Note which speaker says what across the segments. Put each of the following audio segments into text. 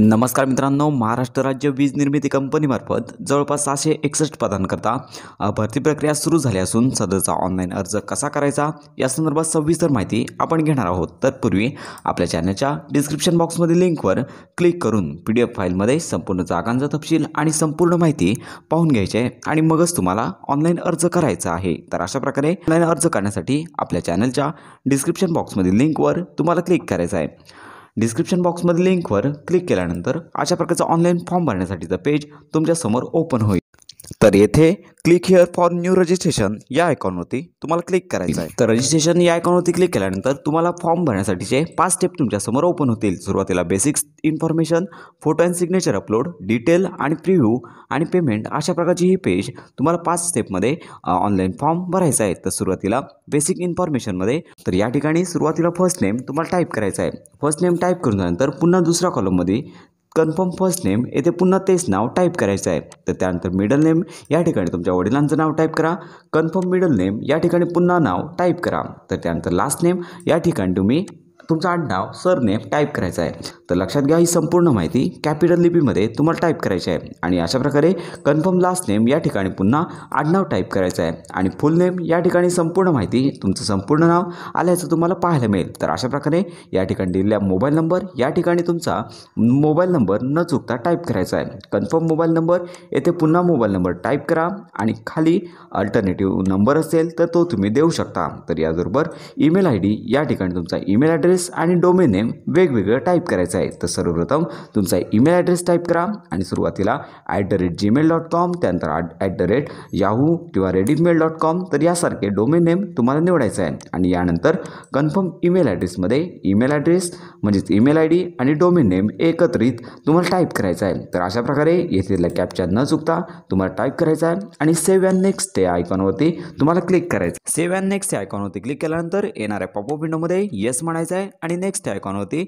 Speaker 1: नमस्कार मित्रांनो महाराष्ट्र राज्य वीज निर्मिती कंपनीमार्फत जवळपास सहाशे एकसष्ट पदांकरता भरती प्रक्रिया सुरू झाली असून सदरचा ऑनलाईन अर्ज कसा करायचा या संदर्भात सविस्तर माहिती आपण घेणार आहोत तत्पूर्वी आपल्या चॅनलच्या डिस्क्रिप्शन बॉक्समधील लिंकवर क्लिक करून पी डी एफ फाईलमध्ये संपूर्ण जागांचा तपशील आणि संपूर्ण माहिती पाहून घ्यायची आहे आणि मगच तुम्हाला ऑनलाईन अर्ज करायचा आहे तर अशा प्रकारे ऑनलाईन अर्ज करण्यासाठी आपल्या चॅनलच्या डिस्क्रिप्शन बॉक्समधील लिंकवर तुम्हाला क्लिक करायचं आहे डिस्क्रिप्शन बॉक्समध्ये लिंकवर क्लिक केल्यानंतर अशा प्रकारचा ऑनलाईन फॉर्म भरण्यासाठीचा पेज तुमच्यासमोर ओपन होईल तर येथे click here for new registration या आयकॉनवरती तुम्हाला क्लिक करायचं आहे तर रजिस्ट्रेशन या आयकॉनवरती क्लिक केल्यानंतर तुम्हाला फॉर्म भरण्यासाठीचे पाच स्टेप तुमच्यासमोर ओपन होतील सुरुवातीला basic information photo and signature upload detail आणि प्रिव्ह्यू आणि पेमेंट अशा प्रकारची ही पेज तुम्हाला पाच स्टेपमध्ये ऑनलाईन फॉर्म भरायचा आहे तर सुरुवातीला बेसिक इन्फॉर्मेशनमध्ये तर या ठिकाणी सुरुवातीला फर्स्ट नेम तुम्हाला टाईप करायचा आहे फर्स्ट नेम टाईप करून झाल्यानंतर पुन्हा दुसऱ्या कॉलममध्ये कन्फर्म फर्स्ट नेम येथे पुन्हा तेच नाव टाईप करायचं आहे तर त्यानंतर मिडल नेम या ठिकाणी तुमच्या वडिलांचं नाव टाईप करा कन्फर्म मिडल नेम या ठिकाणी पुन्हा नाव टाईप करा तर त्यानंतर लास्ट नेम या ठिकाणी तुम्ही तुमचं आडनाव सरनेम टाईप करायचं आहे तर लक्षात घ्या ही संपूर्ण माहिती कॅपिटल लिपीमध्ये तुम्हाला टाईप करायची आहे आणि अशा प्रकारे कन्फर्म लास्ट नेम या ठिकाणी पुन्हा आडनाव टाईप करायचं आहे आणि फुल नेम या ठिकाणी संपूर्ण माहिती तुमचं संपूर्ण नाव आल्याचं तुम्हाला पाहायला मिळेल तर अशा प्रकारे या ठिकाणी दिलेल्या मोबाईल नंबर या ठिकाणी तुमचा मोबाईल नंबर न चुकता टाईप करायचा आहे कन्फर्म मोबाईल नंबर येथे पुन्हा मोबाईल नंबर टाईप करा आणि खाली अल्टरनेटिव्ह नंबर असेल तर तो तुम्ही देऊ शकता तर याबरोबर ईमेल आय डी या ठिकाणी तुमचा ईमेल ॲड्रेस ॲड्रेस आणि डोमेन नेम वेगवेगळं टाईप करायचं आहे तर सर्वप्रथम तुमचा ईमेल ॲड्रेस टाईप करा आणि सुरुवातीला at the rate Gmail dot com त्यानंतर ॲट द रेट याहू किंवा रेडीमेल डॉट कॉम तर यासारखे डोमेन नेम तुम्हाला निवडायचं आहे आणि यानंतर कन्फर्म ईमेल ॲड्रेसमध्ये ईमेल ॲड्रेस म्हणजेच ईमेल आय डी आणि डोमेन नेम एकत्रित तुम्हाला टाईप करायचं आहे तर अशा प्रकारे येथील कॅप्चर न चुकता तुम्हाला टाईप करायचं आहे आणि सेव्ह अँड नेक्स्ट या आयकॉनवरती तुम्हाला क्लिक करायचं सेव्ह अँड नेक्स्ट या आयकॉनवरती क्लिक केल्यानंतर येणाऱ्या पॉपअप विंडोमध्ये येस म्हणायचं आहे आणि नेक्स्ट आयकॉनवरती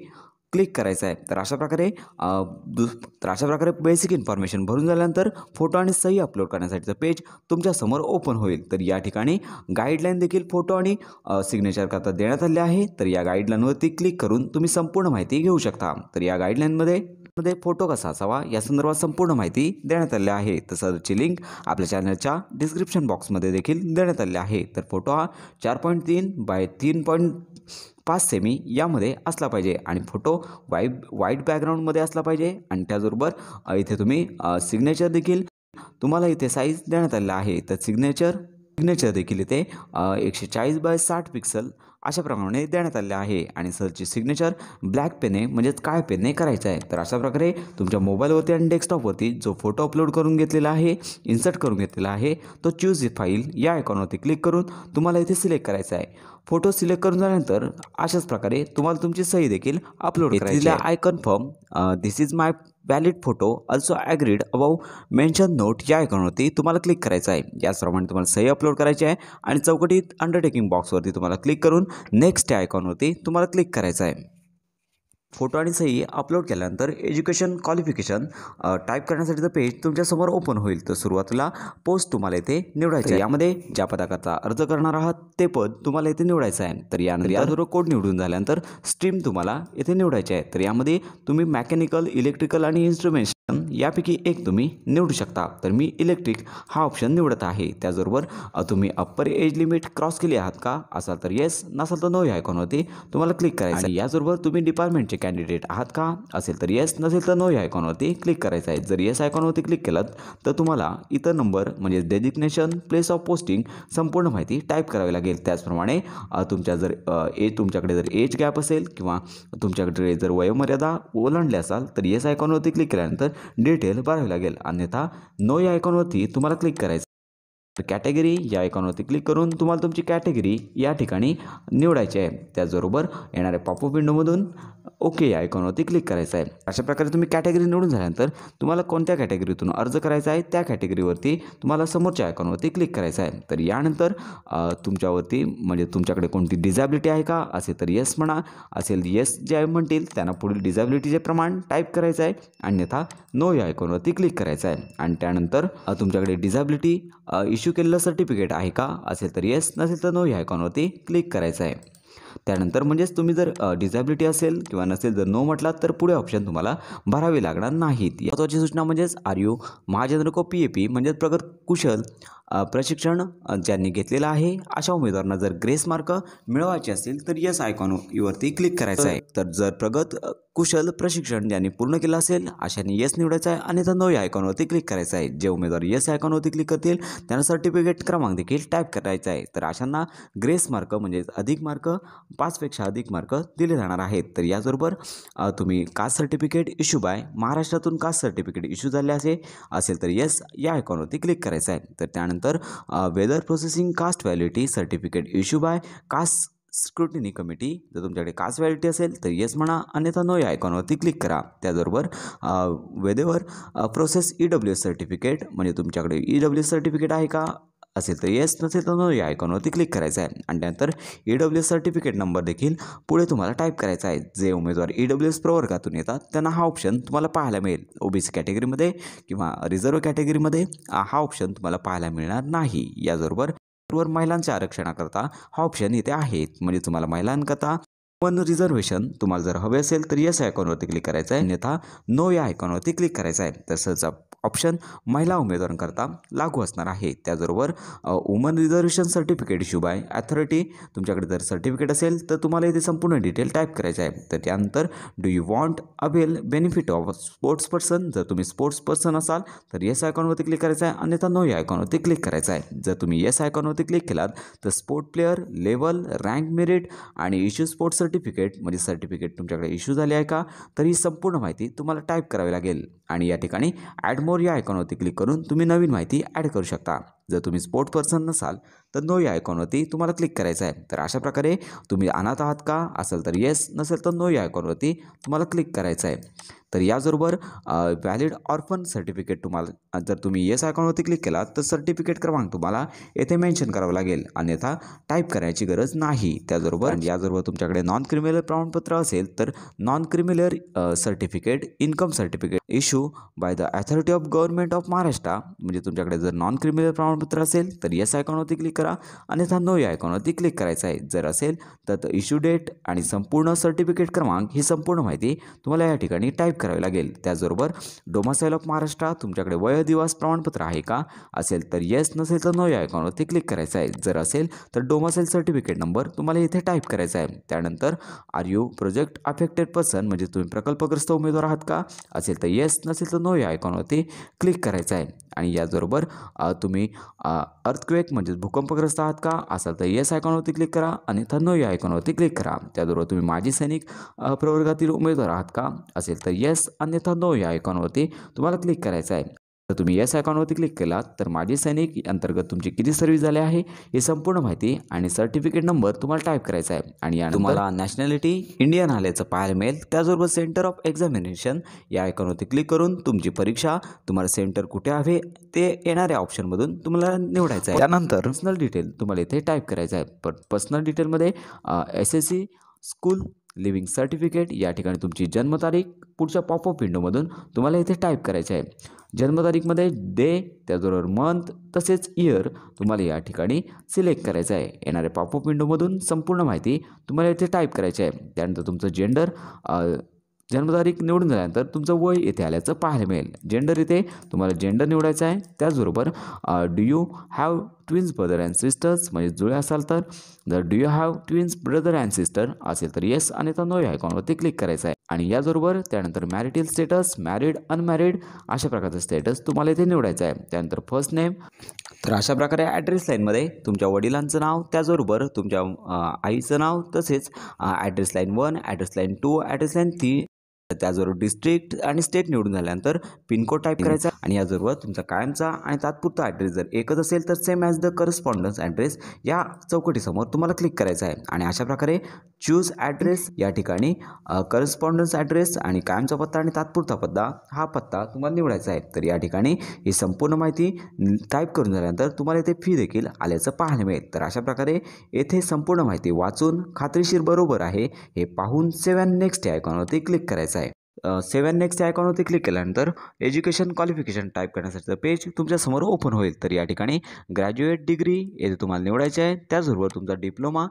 Speaker 1: क्लिक करायचं आहे तर अशा प्रकारे दु तर अशा प्रकारे बेसिक इन्फॉर्मेशन भरून झाल्यानंतर फोटो आणि सही अपलोड करण्यासाठीचं पेज तुमच्यासमोर ओपन होईल तर या ठिकाणी गाईडलाईन देखील फोटो आणि करता देण्यात आले आहे तर या गाईडलाईनवरती क्लिक करून तुम्ही संपूर्ण माहिती घेऊ शकता तर या गाईडलाईनमध्ये मध्ये फोटो कसा असावा या संदर्भात संपूर्ण माहिती देण्यात आली आहे तसंची लिंक आपल्या चॅनलच्या डिस्क्रिप्शन बॉक्समध्ये देखील देण्यात आली आहे तर फोटो हा चार पॉईंट तीन बाय तीन पॉईंट पाच सेमी यामध्ये असला पाहिजे आणि फोटो वाईट वाईट बॅकग्राऊंडमध्ये असला पाहिजे आणि त्याचबरोबर इथे तुम्ही सिग्नेचर देखील तुम्हाला इथे साईज देण्यात आलेला आहे तर सिग्नेचर सिग्नेचर देखील इथे एकशे चाळीस बाय साठ पिक्सल अशाप्रमाणे देण्यात आले आहे आणि सरची सिग्नेचर ब्लॅक पेनने म्हणजेच काय पेनने करायचं आहे तर अशा प्रकारे तुमच्या मोबाईलवरती आणि डेस्कटॉपवरती जो फोटो अपलोड करून घेतलेला आहे इन्सर्ट करून घेतलेला आहे तो चूज फाईल या आयकॉनवरती क्लिक करून तुम्हाला इथे सिलेक्ट करायचा आहे फोटो सिलेक्ट करून झाल्यानंतर अशाच प्रकारे तुम्हाला तुमची सही देखील अपलोड करायची I confirm this is my valid photo also agreed above mention note या ऐकॉनवरती तुम्हाला क्लिक करायचं आहे याचप्रमाणे तुम्हाला सही अपलोड करायची आहे आणि चौकटीत अंडरटेकिंग बॉक्सवरती तुम्हाला क्लिक करून नेक्स्ट या ऐकॉनवरती तुम्हाला क्लिक करायचं आहे फोटो आणि सही अपलोड केल्यानंतर एज्युकेशन क्वालिफिकेशन टाईप करण्यासाठी जर पेज तुमच्यासमोर ओपन होईल तर सुरुवातीला पोस्ट तुम्हाला इथे निवडायचे यामध्ये ज्या पदाकरता अर्ज करणार आहात ते पद तुम्हाला इथे निवडायचं आहे तर यानंतर याबरोबर कोड निवडून झाल्यानंतर स्ट्रीम तुम्हाला इथे निवडायचे आहे तर यामध्ये तुम्ही मेकॅनिकल इलेक्ट्रिकल आणि इन्स्ट्रुमेंटेशन यापैकी एक तुम्ही निवडू शकता तर मी इलेक्ट्रिक हा ऑप्शन निवडत आहे त्याचबरोबर तुम्ही अप्पर एज लिमिट क्रॉस केली आहात का असाल तर येस नसाल तर नो या आयकॉनवरती तुम्हाला क्लिक करायचं आहे याचबरोबर तुम्ही डिपार्टमेंटचे कॅन्डिडेट आहात का असेल तर येस नसेल तर नो या आयकॉनवरती क्लिक करायचं आहे जर येस आयकॉनवरती क्लिक केलं तर तुम्हाला इतर नंबर म्हणजे डेजिग्नेशन प्लेस ऑफ पोस्टिंग संपूर्ण माहिती टाईप करावी लागेल त्याचप्रमाणे तुमच्या जर एज तुमच्याकडे जर एज गॅप असेल किंवा तुमच्याकडे जर वयोमर्यादा ओलांडली असाल तर येस आयकॉनवरती क्लिक केल्यानंतर डिटेल भरावी लागेल अन्यथा नो या आयकॉनवरती तुम्हाला क्लिक करायचं कॅटेगरी या आयकॉनवरती क्लिक करून तुम्हाला तुमची कॅटेगरी या ठिकाणी निवडायची आहे त्याचबरोबर येणाऱ्या पॉपअप विंडोमधून ओके या आयकॉनवरती क्लिक करायचं आहे अशा प्रकारे तुम्ही कॅटेगरी निवडून झाल्यानंतर तुम्हाला कोणत्या कॅटेगरीतून अर्ज करायचा आहे त्या कॅटेगरीवरती तुम्हाला समोरच्या आयकॉनवरती क्लिक करायचं आहे तर यानंतर तुमच्यावरती म्हणजे तुमच्याकडे कोणती डिझॅबिलिटी आहे का असेल तर येस म्हणा असेल येस जे म्हणतील त्यांना पुढील डिझॅबिलिटीचे प्रमाण टाईप करायचं आहे अन्यथा नो या आयकॉनवरती क्लिक करायचं आहे आणि त्यानंतर तुमच्याकडे डिझॅबिलिटी इश्यू केलेलं सर्टिफिकेट आहे का असेल तर येस नसेल तर नो या आयकॉनवरती क्लिक करायचं आहे त्यानंतर म्हणजेच तुम्ही जर डिझॅबिलिटी असेल किंवा नसेल जर नो म्हटलात तर पुढे ऑप्शन तुम्हाला भरावे लागणार नाहीत महत्वाची सूचना म्हणजेच आर यू महाजेंद्र को पी ए पी म्हणजेच प्रगत कुशल प्रशिक्षण ज्यांनी घेतलेलं आहे अशा उमेदवारांना जर ग्रेस मार्क मिळवायचे असेल तर यस आयकॉनवरती क्लिक करायचं आहे तर जर प्रगत कुशल प्रशिक्षण ज्यांनी पूर्ण केलं असेल अशाने यस निवडायचं आहे आणि तर नो आयकॉनवरती क्लिक करायचं आहे जे उमेदवार यस आयकॉनवरती क्लिक करतील त्यांना सर्टिफिकेट क्रमांक देखील टाईप करायचा आहे तर अशांना ग्रेस मार्क म्हणजेच अधिक मार्क पाचपेक्षा अधिक मार्क दिले जाणार आहेत तर याचबरोबर तुम्ही कास्ट सर्टिफिकेट इश्यू बाय महाराष्ट्रातून कास्ट सर्टिफिकेट इश्यू झाले असे असेल तर यस या आयकॉनवरती क्लिक करायचं आहे तर त्यानंतर तर whether processing caste validity certificate issue by caste scrutiny committee जर तुमच्याकडे कास्ट व्हॅलिटी असेल तर येस म्हणा अन्यथा नो या आयकॉनवरती क्लिक करा त्याचबरोबर whether process E W S certificate म्हणजे तुमच्याकडे ई डब्ल्यू एस सर्टिफिकेट आहे का असेल तर येस नसेल तर नो या आयकॉनवरती क्लिक करायचं आहे आणि त्यानंतर E W S certificate number देखील पुढे तुम्हाला टाईप करायचा आहे जे उमेदवार ई डब्ल्यू एस प्रवर्गातून येतात त्यांना हा ऑप्शन तुम्हाला पाहायला मिळेल ओबीसी कॅटेगरीमध्ये किंवा रिझर्व कॅटेगरीमध्ये हा ऑप्शन तुम्हाला पाहायला मिळणार नाही याचबरोबर महिलांच्या आरक्षणाकरता हा ऑप्शन इथे आहे म्हणजे तुम्हाला महिलांकरता पण रिझर्वेशन तुम्हाला जर हवे असेल तर यस आयकॉनवरती क्लिक करायचं आहे अन्यथा नो या आयकॉनवरती क्लिक करायचं आहे तसंच ऑप्शन महिला उमेदवारांकरता लागू असणार आहे त्याचबरोबर woman reservation certificate by authority तुमच्याकडे जर सर्टिफिकेट असेल तर तुम्हाला इथे संपूर्ण डिटेल टाईप करायचं आहे तर त्यानंतर do you want avail benefit of sports person जर तुम्ही स्पोर्ट्स पर्सन असाल तर यस आयकॉनवरती क्लिक करायचं आहे अन्यथा नो या आयकॉनवरती क्लिक करायचं आहे जर तुम्ही यस आयकॉनवरती क्लिक केलात तर sport player level rank merit आणि इश्यू स्पोर्ट्स सर्टिफिकेट म्हणजे सर्टिफिकेट तुमच्याकडे इश्यू झाले आहे का तर ही संपूर्ण माहिती तुम्हाला टाईप करावी लागेल आणि या ठिकाणी ॲड मोर या आयकॉनवरती क्लिक करून तुम्ही नवीन माहिती ॲड करू शकता जर तुम्ही स्पोर्ट पर्सन नसाल तर नो या आयकॉनवरती तुम्हाला क्लिक करायचं आहे तर अशा प्रकारे तुम्ही अनाथ आहात का असेल तर येस नसेल तर नो या आयकॉनवरती तुम्हाला क्लिक करायचं आहे तर याचबरोबर व्हॅलिड ऑर्फन सर्टिफिकेट तुम्हाला जर तुम्ही येस आयकॉनवरती क्लिक केला तर सर्टिफिकेट क्रमांक तुम्हाला येथे मेन्शन करावं लागेल अन्यथा टाईप करायची गरज नाही त्याचबरोबर याचबरोबर तुमच्याकडे नॉन क्रिमिनल प्रमाणपत्र असेल तर non criminal certificate income certificate issue by the authority of government of Maharashtra म्हणजे तुमच्याकडे जर नॉन क्रिमिनल प्रमाणपत्र असेल तर येस आयकॉनवरती क्लिक करा अन्यथा नो या आयकॉनवरती क्लिक करायचं आहे जर असेल तर इश्यू डेट आणि संपूर्ण सर्टिफिकेट क्रमांक ही संपूर्ण माहिती तुम्हाला या ठिकाणी टाईप करावी लागेल त्याचबरोबर डोमासाईल ऑफ महाराष्ट्र तुमच्याकडे वयोदिवास प्रमाणपत्र आहे का असेल तर येस नसेल तर नो या आयकॉनवरती क्लिक करायचं आहे जर असेल तर डोमासाईल सर्टिफिकेट नंबर तुम्हाला इथे टाईप करायचा आहे त्यानंतर are you project affected person म्हणजे तुम्ही प्रकल्पग्रस्त उमेदवार आहात का असेल तर येस नसेल तर नो या आयकॉनवरती क्लिक करायचं आहे आणि याचबरोबर तुम्ही अर्थक्वेक म्हणजेच भूकंपग्रस्त आहात का असाल तर येस आयकॉनवरती क्लिक करा अन्यथा नो या आयकॉनवरती क्लिक करा त्याचबरोबर तुम्ही माजी सैनिक प्रवर्गातील उमेदवार आहात का असेल तर येस अन्यथा नो या आयकॉनवरती तुम्हाला क्लिक करायचं आहे तर तुम्ही येस अकाउंटवरती क्लिक केलात तर माझे सैनिक अंतर्गत तुमची किती सर्व्हिस झाली आहे ही संपूर्ण माहिती आणि सर्टिफिकेट नंबर तुम्हाला टाईप करायचा आहे आणि तुम्हाला नॅशनॅलिटी इंडियन आल्याचं पाहायला मिळेल त्याचबरोबर सेंटर ऑफ एक्झामिनेशन या आयकॉनवरती क्लिक करून तुमची परीक्षा तुम्हाला सेंटर कुठे हवे ते येणाऱ्या ऑप्शनमधून तुम्हाला निवडायचं आहे त्यानंतर पर्सनल डिटेल तुम्हाला इथे टाईप करायचं आहे पण पर्सनल डिटेलमध्ये S S C school leaving certificate या ठिकाणी तुमची जन्मतारीख पुढच्या पॉपअप विंडोमधून तुम्हाला इथे टाईप करायचं आहे जन्मतारीखमध्ये डे त्याचबरोबर मंथ तसेच इयर तुम्हाला या ठिकाणी सिलेक्ट करायचं आहे येणाऱ्या पॉपअप विंडोमधून संपूर्ण माहिती तुम्हाला इथे टाईप करायची आहे त्यानंतर तुमचं जेंडर जन्मतारीख निवडून झाल्यानंतर तुमचं वय इथे आल्याचं पाहायला मिळेल जेंडर इथे तुम्हाला जेंडर निवडायचं आहे त्याचबरोबर do you have twins brother and sisters म्हणजे जुळे असाल तर जर do you have twins brother and sister असेल तर येस आणि तर नो या आयकॉनवरती क्लिक करायचं आहे आणि याचबरोबर त्यानंतर मॅरिटल स्टेटस मॅरिड अनमॅरिड अशा प्रकारचा स्टेटस तुम्हाला इथे निवडायचा आहे त्यानंतर फर्स्ट नेम तर अशा प्रकारे ॲड्रेस लाईनमध्ये तुमच्या वडिलांचं नाव त्याचबरोबर तुमच्या आईचं नाव तसेच address line one address line two address line three त्याचबरोबर डिस्ट्रिक्ट आणि स्टेट निवडून झाल्यानंतर पिनकोड टाईप करायचा आणि याचबरोबर तुमचा कायमचा आणि तात्पुरता ॲड्रेस जर एकच असेल तर same as the correspondence address या चौकटीसमोर तुम्हाला क्लिक करायचा आहे आणि अशा प्रकारे चूज ॲड्रेस या ठिकाणी करस्पॉन्डन्स ॲड्रेस आणि कायमचा पत्ता आणि तात्पुरता पत्ता हा पत्ता तुम्हाला निवडायचा आहे तर या ठिकाणी ही संपूर्ण माहिती टाईप करून झाल्यानंतर तुम्हाला इथे फी देखील आल्याचं पाहायला मिळेल तर अशा प्रकारे येथे संपूर्ण माहिती वाचून खात्रीशीर बरोबर आहे हे पाहून सेव्हन नेक्स्ट आयकॉनवरती क्लिक करायचं आहे सेवन नेक्स्ट या आयकॉनवरती क्लिक केल्यानंतर एज्युकेशन क्वालिफिकेशन टाईप तर पेज तुमच्यासमोर ओपन होईल तर या ठिकाणी ग्रॅज्युएट डिग्री येथे तुम्हाला निवडायचे आहे त्याचबरोबर तुमचा डिप्लोमा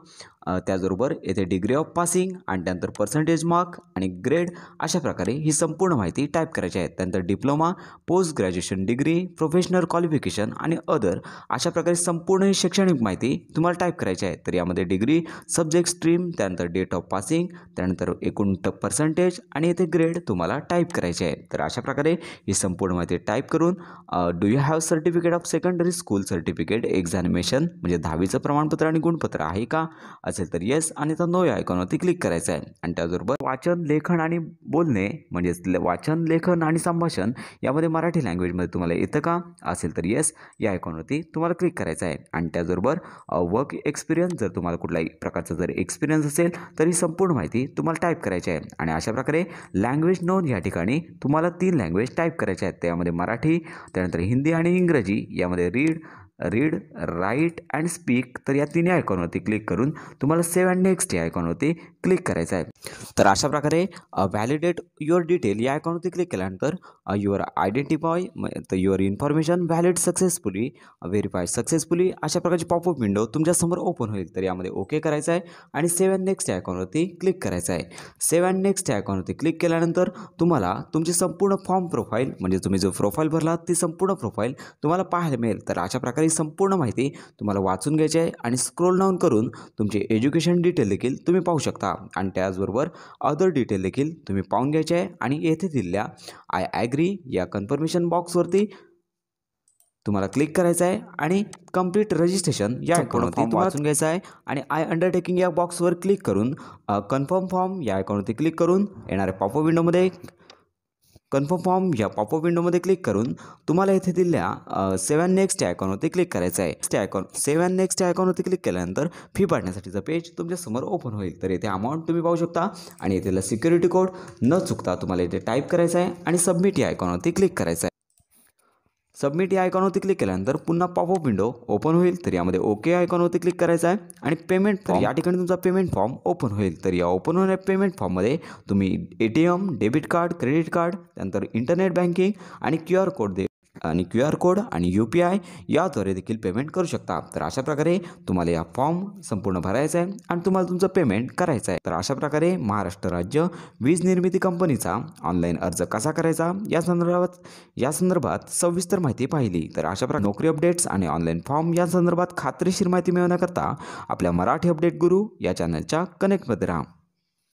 Speaker 1: त्याचबरोबर येथे डिग्री ऑफ पासिंग आणि त्यानंतर पर्सेंटेज मार्क आणि ग्रेड अशा प्रकारे ही संपूर्ण माहिती टाईप करायची आहे त्यानंतर diploma post graduation degree professional qualification आणि अदर अशा प्रकारे संपूर्ण ही शैक्षणिक माहिती तुम्हाला टाईप करायची आहे तर यामध्ये डिग्री सब्जेक्ट स्ट्रीम त्यानंतर डेट ऑफ पासिंग त्यानंतर एकूण पर्सेंटेज आणि येथे ग्रेड तुम्हाला टाईप करायचे आहे तर अशा प्रकारे ही संपूर्ण माहिती टाईप करून do you have certificate of secondary school certificate examination म्हणजे दहावीचं प्रमाणपत्र आणि गुणपत्र आहे का असेल तर येस आणि त्या नो या आयकॉनवरती क्लिक करायचं आहे आणि त्याचबरोबर वाचन लेखन आणि बोलणे म्हणजेच वाचन लेखन आणि संभाषण यामध्ये मराठी लँग्वेजमध्ये तुम्हाला येतं का असेल तर येस या आयकॉनवरती तुम्हाला क्लिक करायचं आहे आणि त्याचबरोबर वर्क एक्सपिरियन्स जर तुम्हाला कुठल्याही प्रकारचा जर एक्सपिरियन्स असेल तर ही संपूर्ण माहिती तुम्हाला टाईप करायची आहे आणि अशा प्रकारे लँग्वेज नोंद या ठिकाणी तुम्हाला तीन लँग्वेज टाईप करायच्या आहेत त्यामध्ये मराठी त्यानंतर हिंदी आणि इंग्रजी यामध्ये read read write and speak तर या तिन्ही आयकॉनवरती क्लिक करून तुम्हाला सेव्ह अँड नेक्स्ट आयकॉन आयकॉनवरती क्लिक करायचं आहे तर अशा प्रकारे व्हॅलिडेट युअर डिटेल या अकाउंटवरती क्लिक केल्यानंतर युअर आयडेंटिफाय तर your information valid successfully verify successfully अशा प्रकारची पॉपअप विंडो तुमच्यासमोर ओपन होईल तर यामध्ये ओके करायचं आहे आणि सेव्ह अँड नेक्स्ट या अकाउंटवरती क्लिक करायचं आहे सेव्ह अँड नेक्स्ट या अकाउंटवरती क्लिक केल्यानंतर तुम्हाला तुमची संपूर्ण फॉर्म प्रोफाईल म्हणजे तुम्ही जो प्रोफाईल भरला ती संपूर्ण प्रोफाईल तुम्हाला पाहायला मिळेल तर अशा प्रकारे संपूर्ण माहिती तुम्हाला वाचून घ्यायची आहे आणि स्क्रोल डाऊन करून तुमचे एज्युकेशन डिटेल देखील तुम्ही पाहू शकता आणि त्याचबरोबर अदर डिटेल देखील तुम्ही पाहून घ्यायचे आहे आणि येथे दिलेल्या आय ॲग्री या कन्फर्मेशन बॉक्सवरती तुम्हाला क्लिक करायचं आहे आणि कम्प्लीट रजिस्ट्रेशन या अकाउंटवरती तुम्हाला वाचून घ्यायचं आहे आणि आय अंडरटेकिंग या बॉक्सवर क्लिक करून कन्फर्म फॉर्म या अकाउंटवरती क्लिक करून येणाऱ्या पॉपअप विंडोमध्ये कन्फर्म फॉर्म या पॉपअप विंडोमध्ये क्लिक करून तुम्हाला इथे दिलेल्या सेवन नेक्स्ट आयकॉनवरती क्लिक करायचं आहे त्या आयकॉन सेवन नेक्स्ट आयकॉनवरती क्लिक केल्यानंतर फी पाडण्यासाठीचं पेज तुमच्यासमोर ओपन होईल तर इथे अमाऊंट तुम्ही पाहू शकता आणि इथेला सिक्युरिटी कोड न चुकता तुम्हाला इथे टाईप करायचा आहे आणि सबमिट या आयकॉनवरती क्लिक करायचं आहे सबमिट या आयकॉनवरती क्लिक केल्यानंतर पुन्हा पॉपअप विंडो ओपन होईल तर यामध्ये ओके आयकॉनवरती क्लिक करायचं आहे आणि पेमेंट तर या ठिकाणी तुमचा पेमेंट फॉर्म ओपन होईल तर या ओपन होणाऱ्या पेमेंट फॉर्ममध्ये तुम्ही A T M debit card credit card त्यानंतर इंटरनेट बँकिंग आणि क्यू आर कोड दे आणि क्यू आर कोड आणि यू पी आय याद्वारे देखील पेमेंट करू शकता तर अशा प्रकारे तुम्हाला या फॉर्म संपूर्ण भरायचा आहे आणि तुम्हाला तुमचं पेमेंट करायचं आहे तर अशा प्रकारे महाराष्ट्र राज्य वीज निर्मिती कंपनीचा ऑनलाईन अर्ज कसा करायचा या संदर्भात या संदर्भात सविस्तर माहिती पाहिली तर अशा प्रकारे नोकरी अपडेट्स आणि ऑनलाईन फॉर्म या संदर्भात खात्रीशीर माहिती मिळवण्याकरता आपल्या मराठी अपडेट गुरु या चॅनलच्या कनेक्टमध्ये राहा